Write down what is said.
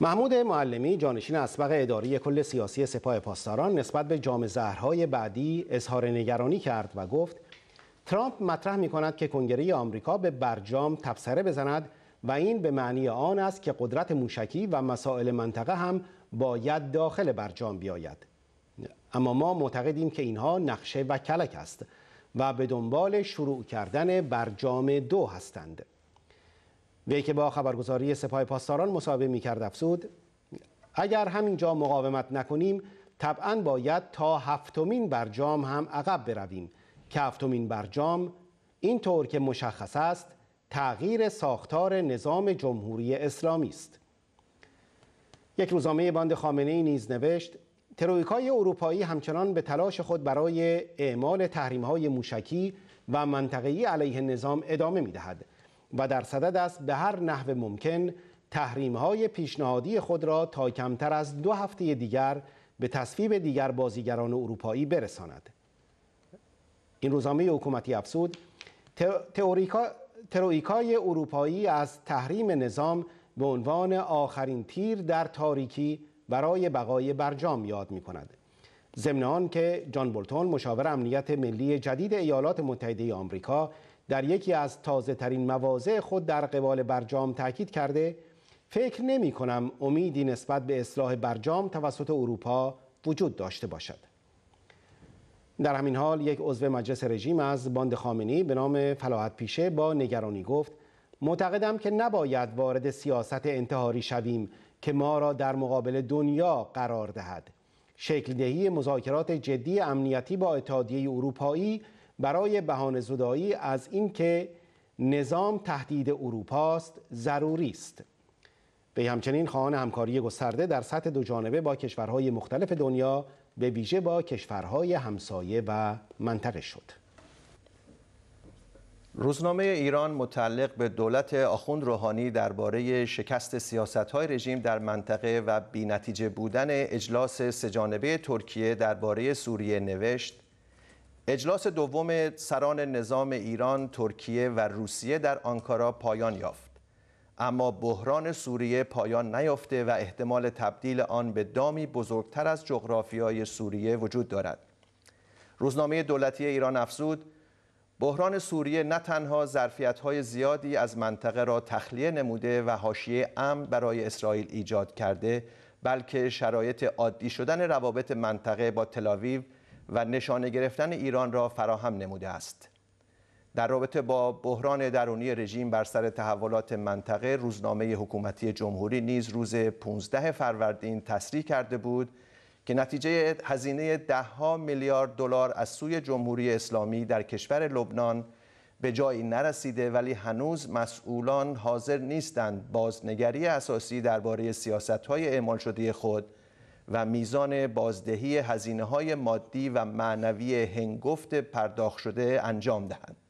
محمود معلمی جانشین اسبق اداری کل سیاسی سپاه پاسداران نسبت به جام زهرهای بعدی اظهار نگرانی کرد و گفت ترامپ مطرح می کند که کنگره آمریکا به برجام تبصره بزند و این به معنی آن است که قدرت موشکی و مسائل منطقه هم باید داخل برجام بیاید اما ما معتقدیم که اینها نقشه و کلک است و به دنبال شروع کردن برجام دو هستند وی که با خبرگزاری سپاه پاسداران مصاحبه میکرد افزود اگر همینجا مقاومت نکنیم طبعا باید تا هفتمین برجام هم عقب برویم که هفتمین برجام اینطور که مشخص است تغییر ساختار نظام جمهوری اسلامی است یک روزنامه باند خامنه نیز نوشت ترویکای اروپایی همچنان به تلاش خود برای اعمال تحریم‌های موشکی و منطقه‌ای علیه نظام ادامه می‌دهد و در صدد است به هر نحو ممکن تحریم های پیشنهادی خود را تا کمتر از دو هفته دیگر به تصویب دیگر بازیگران اروپایی برساند این روزامه حکومتی افسود تئوریکا ترویکای اروپایی از تحریم نظام به عنوان آخرین تیر در تاریکی برای بقای برجام یاد می کند. ضمن که جان بولتون مشاور امنیت ملی جدید ایالات متحده آمریکا در یکی از تازه ترین مواضع خود در قبال برجام تاکید کرده فکر نمی کنم امیدی نسبت به اصلاح برجام توسط اروپا وجود داشته باشد در همین حال یک عضو مجلس رژیم از باند خامنی به نام فلاحت پیشه با نگرانی گفت معتقدم که نباید وارد سیاست انتحاری شویم که ما را در مقابل دنیا قرار دهد شکل دهی مذاکرات جدی امنیتی با اتحادیه اروپایی برای بهانه زدایی از اینکه نظام تهدید اروپاست ضروری است به همچنین خواهان همکاری گسترده در سطح دو جانبه با کشورهای مختلف دنیا به ویژه با کشورهای همسایه و منطقه شد روزنامه ایران متعلق به دولت آخوند روحانی درباره شکست های رژیم در منطقه و بینتیجه بودن اجلاس سهجانبه ترکیه درباره سوریه نوشت اجلاس دوم سران نظام ایران، ترکیه و روسیه در آنکارا پایان یافت. اما بحران سوریه پایان نیافته و احتمال تبدیل آن به دامی بزرگتر از جغرافیای سوریه وجود دارد. روزنامه دولتی ایران افزود بحران سوریه نه تنها ظرفیت‌های زیادی از منطقه را تخلیه نموده و حاشیه امن برای اسرائیل ایجاد کرده، بلکه شرایط عادی شدن روابط منطقه با تلاویو و نشانه گرفتن ایران را فراهم نموده است در رابطه با بحران درونی رژیم بر سر تحولات منطقه روزنامه حکومتی جمهوری نیز روز 15 فروردین تصریح کرده بود که نتیجه هزینه دهها میلیارد دلار از سوی جمهوری اسلامی در کشور لبنان به جایی نرسیده ولی هنوز مسئولان حاضر نیستند بازنگری اساسی درباره سیاست‌های اعمال شده خود و میزان بازدهی هزینه های مادی و معنوی هنگفت پرداخت شده انجام دهند.